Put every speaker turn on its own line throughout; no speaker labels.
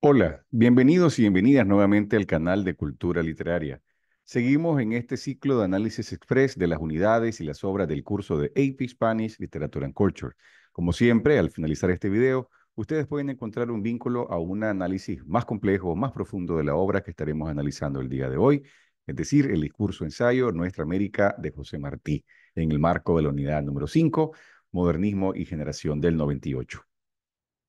Hola, bienvenidos y bienvenidas nuevamente al canal de Cultura Literaria. Seguimos en este ciclo de análisis express de las unidades y las obras del curso de AP Spanish Literature and Culture. Como siempre, al finalizar este video, ustedes pueden encontrar un vínculo a un análisis más complejo, más profundo de la obra que estaremos analizando el día de hoy, es decir, el discurso ensayo Nuestra América de José Martí, en el marco de la unidad número 5, Modernismo y Generación del 98.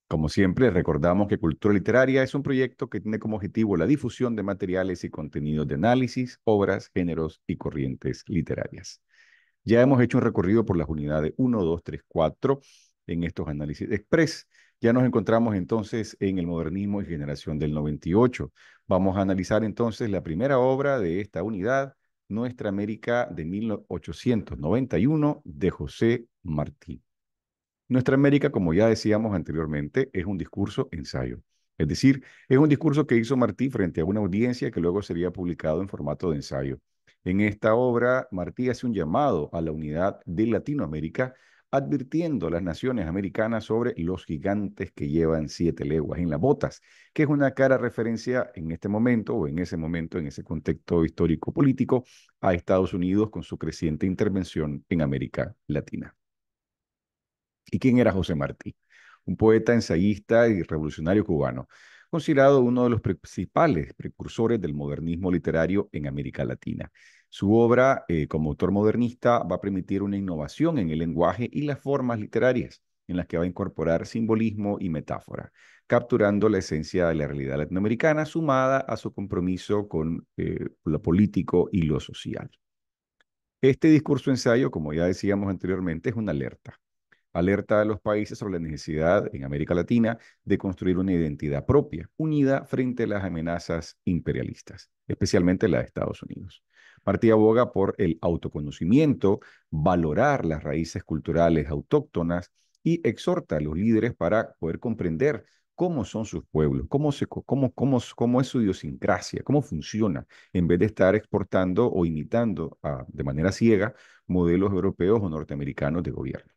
Como siempre, recordamos que Cultura Literaria es un proyecto que tiene como objetivo la difusión de materiales y contenidos de análisis, obras, géneros y corrientes literarias. Ya hemos hecho un recorrido por las unidades 1, 2, 3, 4 en estos análisis express. Ya nos encontramos entonces en el modernismo y generación del 98. Vamos a analizar entonces la primera obra de esta unidad, Nuestra América de 1891, de José Martí. Nuestra América, como ya decíamos anteriormente, es un discurso ensayo. Es decir, es un discurso que hizo Martí frente a una audiencia que luego sería publicado en formato de ensayo. En esta obra, Martí hace un llamado a la unidad de Latinoamérica, advirtiendo a las naciones americanas sobre los gigantes que llevan siete leguas en las botas, que es una cara referencia en este momento o en ese momento, en ese contexto histórico-político, a Estados Unidos con su creciente intervención en América Latina. ¿Y quién era José Martí? Un poeta, ensayista y revolucionario cubano, considerado uno de los principales precursores del modernismo literario en América Latina. Su obra eh, como autor modernista va a permitir una innovación en el lenguaje y las formas literarias, en las que va a incorporar simbolismo y metáfora, capturando la esencia de la realidad latinoamericana sumada a su compromiso con eh, lo político y lo social. Este discurso ensayo, como ya decíamos anteriormente, es una alerta, alerta a los países sobre la necesidad en América Latina de construir una identidad propia, unida frente a las amenazas imperialistas, especialmente la de Estados Unidos. Martí aboga por el autoconocimiento, valorar las raíces culturales autóctonas y exhorta a los líderes para poder comprender cómo son sus pueblos, cómo, se, es su idiosincrasia, cómo funciona, en vez de estar exportando o imitando ah, de manera ciega modelos europeos o norteamericanos de gobierno.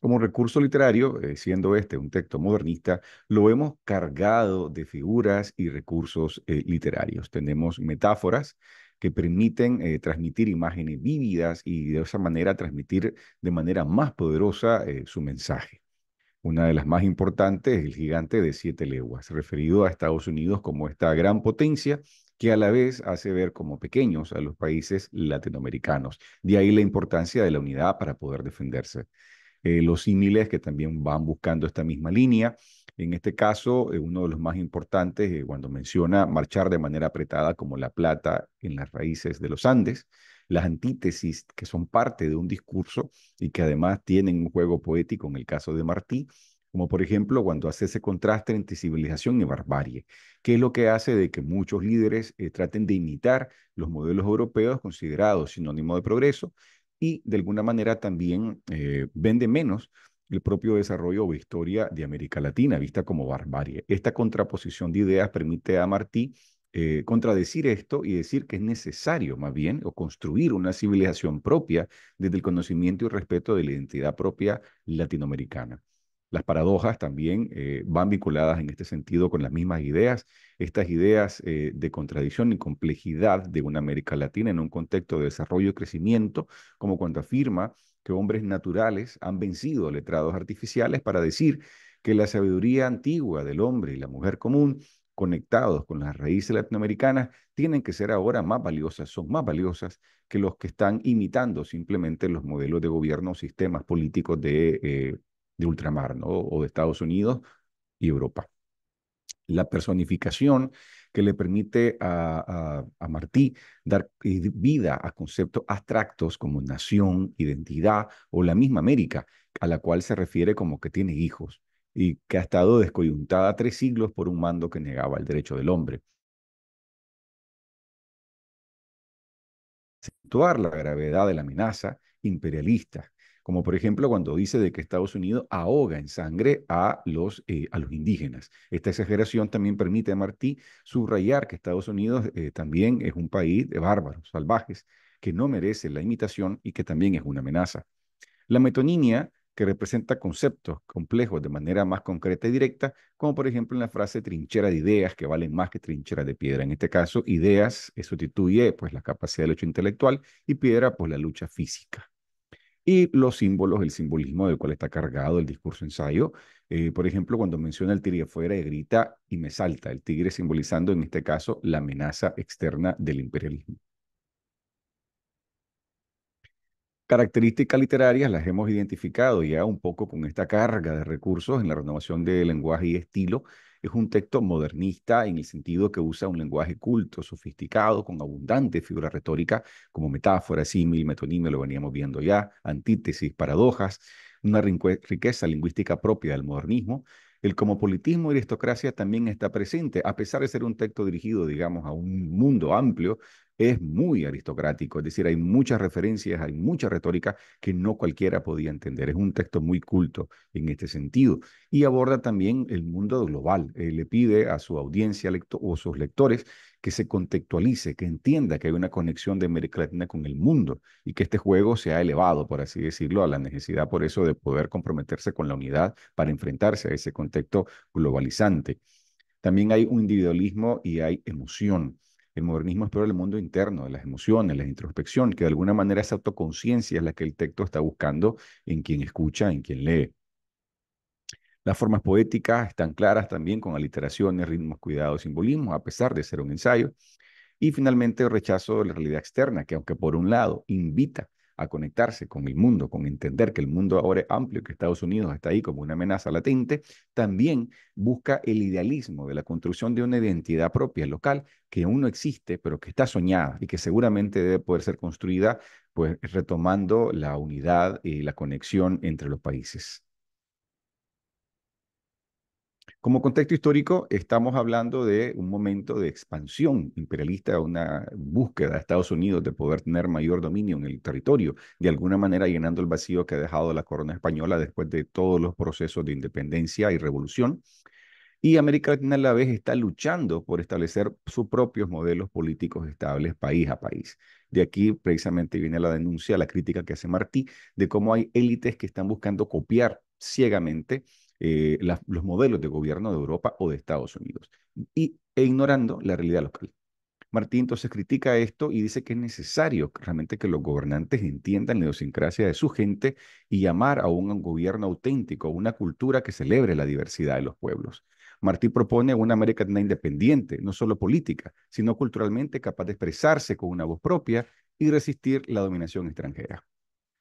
Como recurso literario, eh, siendo este un texto modernista, lo hemos cargado de figuras y recursos eh, literarios. Tenemos metáforas que permiten eh, transmitir imágenes vívidas y de esa manera transmitir de manera más poderosa su mensaje. Una de las más importantes es el gigante de siete leguas, referido a Estados Unidos como esta gran potencia que a la vez hace ver como pequeños a los países latinoamericanos. De ahí la importancia de la unidad para poder defenderse. Eh, los símiles que también van buscando esta misma línea. En este caso, eh, uno de los más importantes, eh, cuando menciona marchar de manera apretada como la plata en las raíces de los Andes, las antítesis que son parte de un discurso y que además tienen un juego poético en el caso de Martí, como por ejemplo cuando hace ese contraste entre civilización y barbarie, que es lo que hace de que muchos líderes traten de imitar los modelos europeos considerados sinónimo de progreso y de alguna manera también eh, vende menos el propio desarrollo o historia de América Latina, vista como barbarie. Esta contraposición de ideas permite a Martí eh, contradecir esto y decir que es necesario más bien o construir una civilización propia desde el conocimiento y respeto de la identidad propia latinoamericana. Las paradojas también eh, van vinculadas en este sentido con las mismas ideas, estas ideas eh, de contradicción y complejidad de una América Latina en un contexto de desarrollo y crecimiento, como cuando afirma que hombres naturales han vencido letrados artificiales para decir que la sabiduría antigua del hombre y la mujer común, conectados con las raíces latinoamericanas, tienen que ser ahora más valiosas, son más valiosas que los que están imitando simplemente los modelos de gobierno o sistemas políticos de eh, de ultramar, O de Estados Unidos y Europa. La personificación que le permite a, a Martí dar eh, vida a conceptos abstractos como nación, identidad o la misma América, a la cual se refiere como que tiene hijos y que ha estado descoyuntada tres siglos por un mando que negaba el derecho del hombre. Situar la gravedad de la amenaza imperialista como por ejemplo cuando dice de que Estados Unidos ahoga en sangre a los, eh, indígenas. Esta exageración también permite a Martí subrayar que Estados Unidos eh, también es un país de bárbaros, salvajes, que no merece la imitación y que también es una amenaza. La metonimia que representa conceptos complejos de manera más concreta y directa, como por ejemplo en la frase trinchera de ideas que valen más que trinchera de piedra. En este caso, ideas sustituye pues la capacidad de lucha intelectual y piedra pues la lucha física y los símbolos, el simbolismo del cual está cargado el discurso ensayo. Eh, por ejemplo, cuando menciona el tigre afuera, grita y me salta, el tigre simbolizando en este caso la amenaza externa del imperialismo. Características literarias las hemos identificado ya un poco con esta carga de recursos en la renovación de lenguaje y estilo. Es un texto modernista en el sentido que usa un lenguaje culto, sofisticado, con abundante figura retórica como metáfora, símil, metonimia, lo veníamos viendo ya, antítesis, paradojas, una riqueza lingüística propia del modernismo. El cosmopolitismo y aristocracia también está presente, a pesar de ser un texto dirigido, digamos, a un mundo amplio, es muy aristocrático, es decir, hay muchas referencias, hay mucha retórica que no cualquiera podía entender. Es un texto muy culto en este sentido y aborda también el mundo global. Eh, le pide a su audiencia o o sus lectores que se contextualice, que entienda que hay una conexión de América Latina con el mundo y que este juego se ha elevado, por así decirlo, a la necesidad por eso de poder comprometerse con la unidad para enfrentarse a ese contexto globalizante. También hay un individualismo y hay emoción. El modernismo pero el mundo interno de las emociones, la introspección, que de alguna manera esa autoconciencia es la que el texto está buscando en quien escucha, en quien lee. Las formas poéticas están claras también con aliteraciones, ritmos, cuidados, simbolismo, a pesar de ser un ensayo. Y finalmente el rechazo de la realidad externa, que aunque por un lado invita a conectarse con el mundo, con entender que el mundo ahora es amplio, que Estados Unidos está ahí como una amenaza latente, también busca el idealismo de la construcción de una identidad propia local que aún no existe, pero que está soñada y que seguramente debe poder ser construida, pues retomando la unidad y la conexión entre los países. Como contexto histórico, estamos hablando de un momento de expansión imperialista, una búsqueda de Estados Unidos de poder tener mayor dominio en el territorio, de alguna manera llenando el vacío que ha dejado la corona española después de todos los procesos de independencia y revolución. Y América Latina a la vez está luchando por establecer sus propios modelos políticos estables país a país. De aquí precisamente viene la denuncia, la crítica que hace Martí de cómo hay élites que están buscando copiar ciegamente eh, los modelos de gobierno de Europa o de Estados Unidos, e ignorando la realidad local. Martín entonces critica esto y dice que es necesario realmente que los gobernantes entiendan la idiosincrasia de su gente y llamar a un, gobierno auténtico, una cultura que celebre la diversidad de los pueblos. Martí propone una América independiente, no solo política, sino culturalmente capaz de expresarse con una voz propia y resistir la dominación extranjera.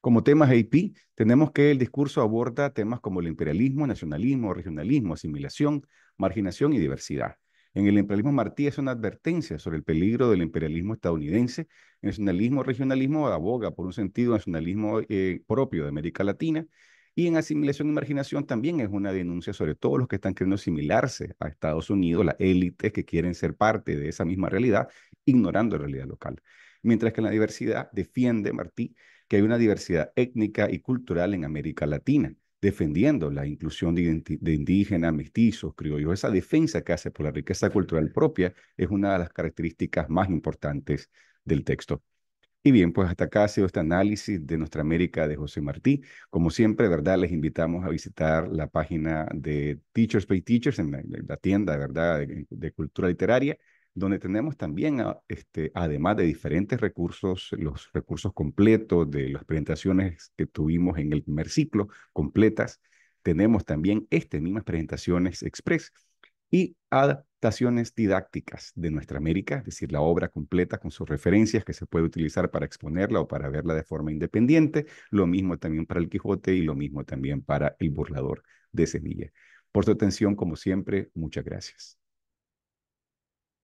Como temas AP, tenemos que el discurso aborda temas como el imperialismo, nacionalismo, regionalismo, asimilación, marginación y diversidad. En el imperialismo Martí es una advertencia sobre el peligro del imperialismo estadounidense. El nacionalismo regionalismo aboga por un sentido nacionalismo eh, propio de América Latina. Y en asimilación y marginación también es una denuncia sobre todos los que están queriendo asimilarse a Estados Unidos, las élites que quieren ser parte de esa misma realidad, ignorando la realidad local. Mientras que en la diversidad defiende Martí que hay una diversidad étnica y cultural en América Latina, defendiendo la inclusión de, indígenas, mestizos, criollos. Esa defensa que hace por la riqueza cultural propia es una de las características más importantes del texto. Y bien, pues hasta acá ha sido este análisis de nuestra América de José Martí. Como siempre, ¿verdad? Les invitamos a visitar la página de Teachers Pay Teachers, en la, tienda, ¿verdad?, de cultura literaria donde tenemos también, este, además de diferentes recursos, los recursos completos de las presentaciones que tuvimos en el primer ciclo, completas, tenemos también estas mismas presentaciones express y adaptaciones didácticas de nuestra América, es decir, la obra completa con sus referencias que se puede utilizar para exponerla o para verla de forma independiente, lo mismo también para el Quijote y lo mismo también para el burlador de Sevilla. Por su atención, como siempre, muchas gracias.